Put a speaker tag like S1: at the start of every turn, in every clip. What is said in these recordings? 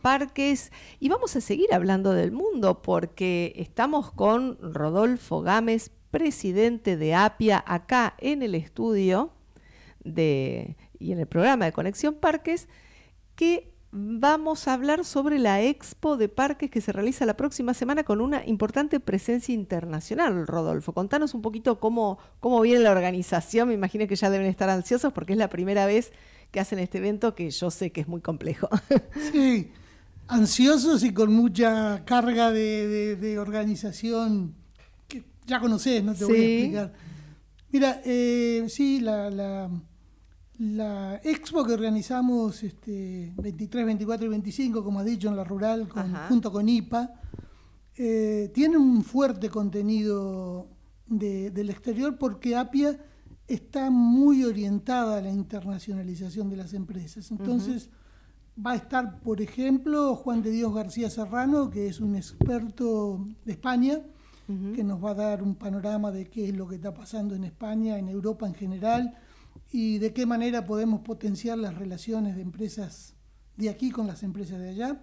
S1: Parques y vamos a seguir hablando del mundo porque estamos con Rodolfo Gámez, presidente de APIA, acá en el estudio de, y en el programa de Conexión Parques, que vamos a hablar sobre la expo de parques que se realiza la próxima semana con una importante presencia internacional, Rodolfo. Contanos un poquito cómo, cómo viene la organización. Me imagino que ya deben estar ansiosos porque es la primera vez que hacen este evento que yo sé que es muy complejo. Sí,
S2: ansiosos y con mucha carga de, organización que ya conoces, no te voy a explicar. Mira, eh, sí, la, expo que organizamos este, 23, 24 y 25, como has dicho, en la rural, junto con IPA, eh, tiene un fuerte contenido del exterior porque Apia está muy orientada a la internacionalización de las empresas. Entonces, va a estar, por ejemplo, Juan de Dios García Serrano, que es un experto de España, que nos va a dar un panorama de qué es lo que está pasando en España, en Europa en general, y de qué manera podemos potenciar las relaciones de empresas de aquí con las empresas de allá.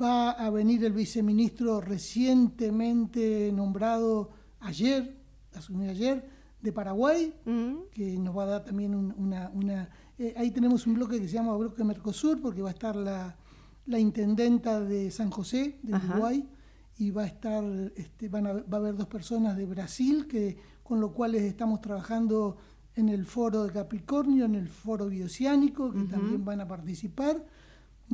S2: Va a venir el viceministro recientemente nombrado ayer, asumió ayer, de Paraguay, que nos va a dar también una... Eh, ahí tenemos un bloque que se llama Bloque Mercosur, porque va a estar la, intendenta de San José, de Uruguay, y va a estar, este, va a haber dos personas de Brasil, que, con lo cuales estamos trabajando en el foro de Capricornio, en el foro bioceánico, que también van a participar.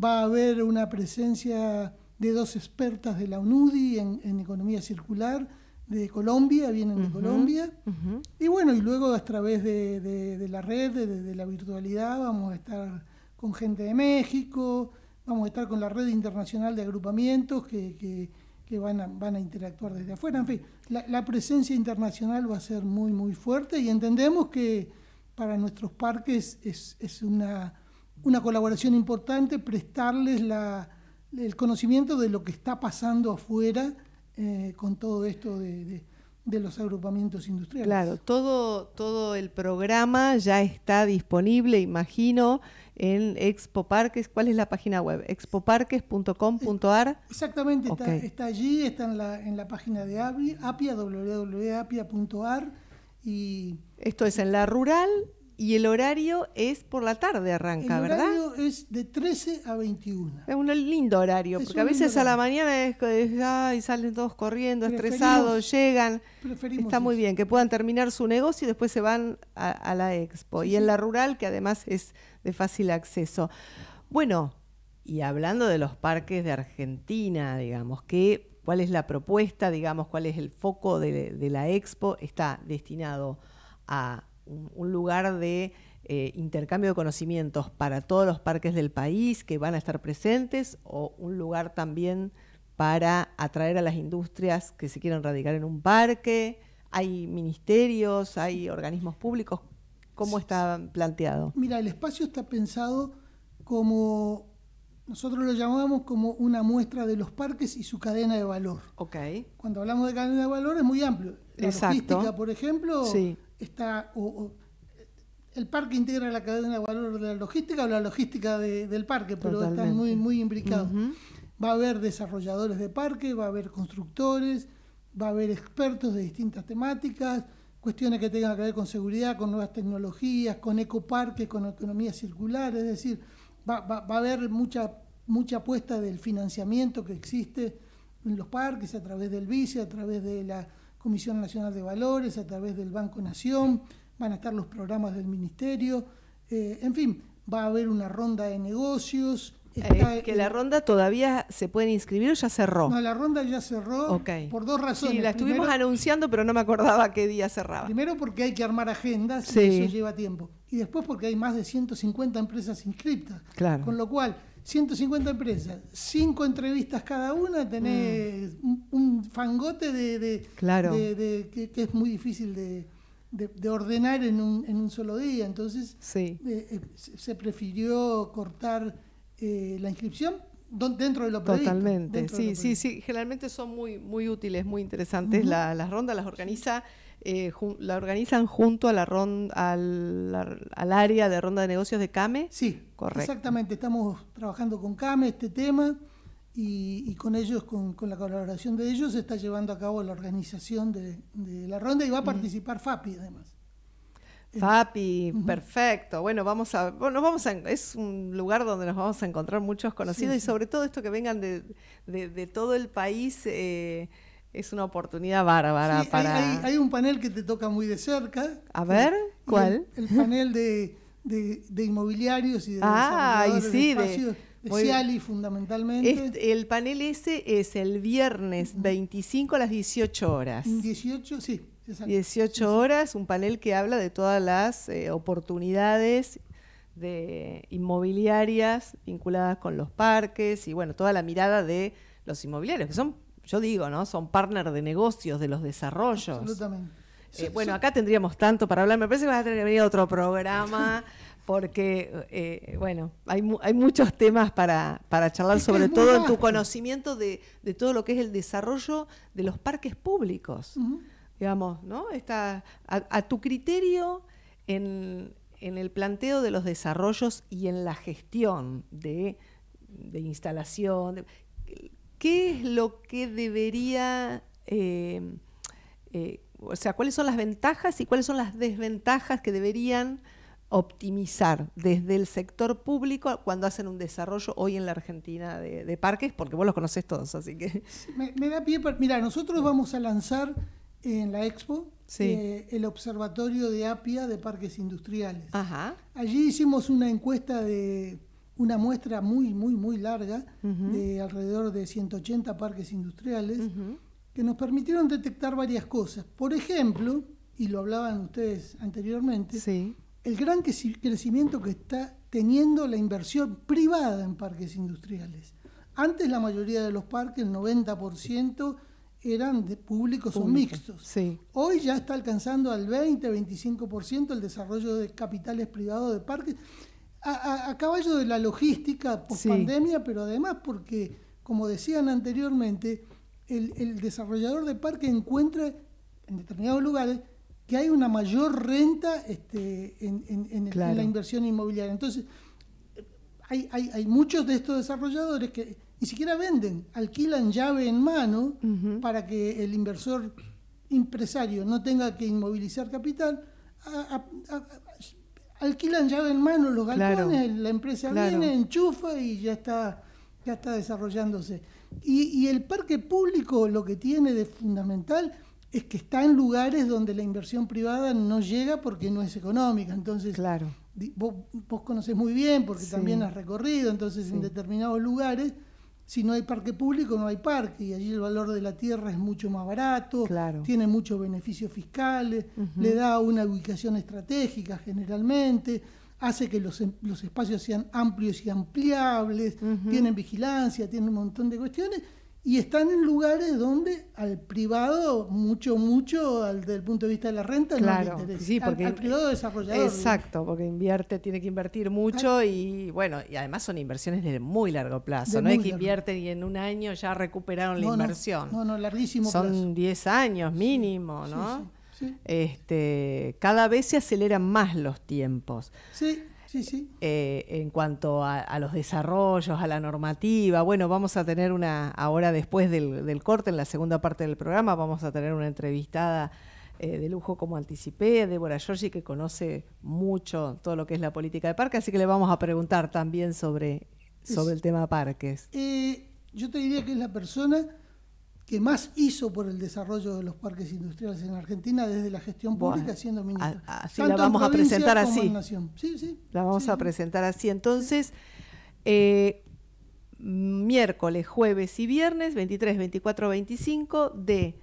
S2: Va a haber una presencia de dos expertas de la UNUDI en economía circular, de Colombia, vienen de Colombia. Y bueno, y luego a través de, la red, de, la virtualidad, vamos a estar con gente de México, vamos a estar con la red internacional de agrupamientos que, van, a, interactuar desde afuera. En fin, la, presencia internacional va a ser muy, muy fuerte y entendemos que para nuestros parques es, una, colaboración importante prestarles el conocimiento de lo que está pasando afuera eh, con todo esto de, los agrupamientos industriales. Claro,
S1: todo, todo el programa ya está disponible, imagino, en Expo Parques. ¿Cuál es la página web? expoparques.com.ar. Exactamente, está, está,
S2: allí, está en la, en la página de apia,
S1: www.apia.ar. Y, Esto es en la rural y el horario es por la tarde arranca, ¿verdad? El
S2: horario es de 13 a 21.
S1: Es un lindo horario, porque a veces a la mañana es, salen todos corriendo, estresados, llegan. Está muy bien, que puedan terminar su negocio y después se van a, la expo. y en la rural, que además es de fácil acceso. Bueno, y hablando de los parques de Argentina, digamos, que cuál es la propuesta, digamos, cuál es el foco de la expo, está destinado a un, lugar de eh, intercambio de conocimientos para todos los parques del país que van a estar presentes o un lugar también para atraer a las industrias que se quieran radicar en un parque? ¿Hay ministerios? ¿Hay organismos públicos? ¿Cómo está planteado?
S2: Mira, el espacio está pensado como nosotros lo llamamos como una muestra de los parques y su cadena de valor. Ok. Cuando hablamos de cadena de valor es muy amplio. La Exacto. por ejemplo, sí está, el parque integra la cadena de valor de la logística o la logística del parque, pero está muy, muy Va a haber desarrolladores de parque, va a haber constructores, va a haber expertos de distintas temáticas, cuestiones que tengan que ver con seguridad, con nuevas tecnologías, con ecoparques, con economía circular, es decir, va, a haber mucha, mucha apuesta del financiamiento que existe en los parques, a través del vice, a través de la Comisión Nacional de Valores, a través del Banco Nación, van a estar los programas del Ministerio, eh, en fin, va a haber una ronda de negocios. Eh, que
S1: la ronda todavía se puede inscribir o ya cerró. No,
S2: la ronda ya cerró por dos razones. la estuvimos
S1: anunciando, pero no me acordaba qué día cerraba.
S2: Primero porque hay que armar agendas y eso lleva tiempo. Y después porque hay más de 150 empresas inscritas. Claro. Con lo cual, 150 empresas, cinco entrevistas cada una, tenés mm. un, fangote de, claro. que, es muy difícil de, ordenar en un, solo día. Entonces eh, eh, se prefirió cortar eh, la inscripción
S1: dentro de lo previsto. Totalmente, sí, sí, sí. Generalmente son muy, muy útiles, muy interesantes. la, las rondas las organiza, eh, la organizan junto a la al, al, área de ronda de negocios de CAME. Sí, correcto.
S2: Exactamente, estamos trabajando con CAME este tema y, con ellos, con, con, la colaboración de ellos, se está llevando a cabo la organización de, la ronda y va a participar FAPI además.
S1: Papi, perfecto. Bueno, vamos a, vamos a, es un lugar donde nos vamos a encontrar muchos conocidos y sobre todo esto que vengan de, todo el país. Eh, es una oportunidad bárbara para. Hay, un panel que te toca muy de cerca. A ver, ¿cuál? El, panel
S2: de, de, inmobiliarios y de ah, y sí, de, espacios, fundamentalmente. Este,
S1: el panel ese es el viernes 25 a las 18 horas.
S2: 18, sí. 18
S1: horas, un panel que habla de todas las eh, oportunidades de inmobiliarias vinculadas con los parques y bueno, toda la mirada de los inmobiliarios, que son, yo digo, ¿no? Son partner de negocios, de los desarrollos. Absolutamente. Eh, bueno, acá tendríamos tanto para hablar. Me parece que vas a tener que venir a otro programa. porque, eh, bueno, hay, hay muchos temas para, para charlar, sobre todo en tu conocimiento de, todo lo que es el desarrollo de los parques públicos digamos, ¿no? Está a, tu criterio en, el planteo de los desarrollos y en la gestión de, de instalación, ¿qué es lo que debería, eh, eh, o sea, cuáles son las ventajas y cuáles son las desventajas que deberían optimizar desde el sector público cuando hacen un desarrollo hoy en la Argentina de, parques, porque vos los conocés todos, así que...
S2: Me, da pie, mira, nosotros vamos a lanzar en la Expo, eh, el Observatorio de Apia de Parques Industriales. Allí hicimos una encuesta de una muestra muy, muy, muy larga de alrededor de 180 parques industriales que nos permitieron detectar varias cosas. Por ejemplo, y lo hablaban ustedes anteriormente, el gran crecimiento que está teniendo la inversión privada en parques industriales. Antes la mayoría de los parques, el 90%, eran de públicos o mixtos. Hoy ya está alcanzando al 20-25% el desarrollo de capitales privados de parques, a, caballo de la logística post pandemia, pero además porque, como decían anteriormente, el, desarrollador de parque encuentra en determinados lugares que hay una mayor renta este, en, la inversión inmobiliaria. Entonces, hay, hay, hay muchos de estos desarrolladores que ni siquiera venden, alquilan llave en mano para que el inversor empresario no tenga que inmovilizar capital. alquilan llave en mano los galpones, la empresa viene, enchufa y ya está, ya está desarrollándose. Y, el parque público lo que tiene de fundamental es que está en lugares donde la inversión privada no llega porque no es económica. Entonces, claro. vos, vos conocés muy bien porque también has recorrido, entonces en determinados lugares si no hay parque público, no hay parque, y allí el valor de la tierra es mucho más barato, tiene muchos beneficios fiscales, le da una ubicación estratégica generalmente, hace que los, em, los espacios sean amplios y ampliables, tienen vigilancia, tienen un montón de cuestiones, y están en lugares donde al privado mucho mucho al, desde el punto de vista de la renta no le interesa sí, porque, exacto
S1: porque invierte tiene que invertir mucho y bueno y además son inversiones de muy largo plazo no es que invierten y en un año ya recuperaron la inversión no no, larguísimo son 10 años mínimo no este cada vez se aceleran más los tiempos sí Sí, sí. Eh, en cuanto a, los desarrollos, a la normativa. Bueno, vamos a tener una, ahora después del, corte, en la segunda parte del programa, vamos a tener una entrevistada eh, de lujo, como anticipé, Débora Giorgi, que conoce mucho todo lo que es la política de parques, así que le vamos a preguntar también sobre, sobre el tema parques.
S2: Eh, yo te diría que es la persona que más hizo por el desarrollo de los parques industriales en Argentina desde la gestión pública siendo ministro. Así la vamos a presentar así.
S1: Sí, sí, la vamos a presentar así. Entonces, eh, miércoles, jueves y viernes, 23, 24, 25, de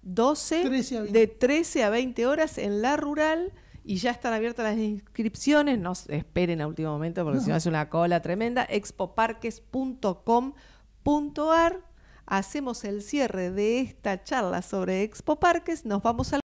S1: 12, 13 de 13 a 20 horas en la rural y ya están abiertas las inscripciones. No esperen a último momento porque si no es una cola tremenda. expoparques.com.ar hacemos el cierre de esta charla sobre Expo Parques. Nos vamos a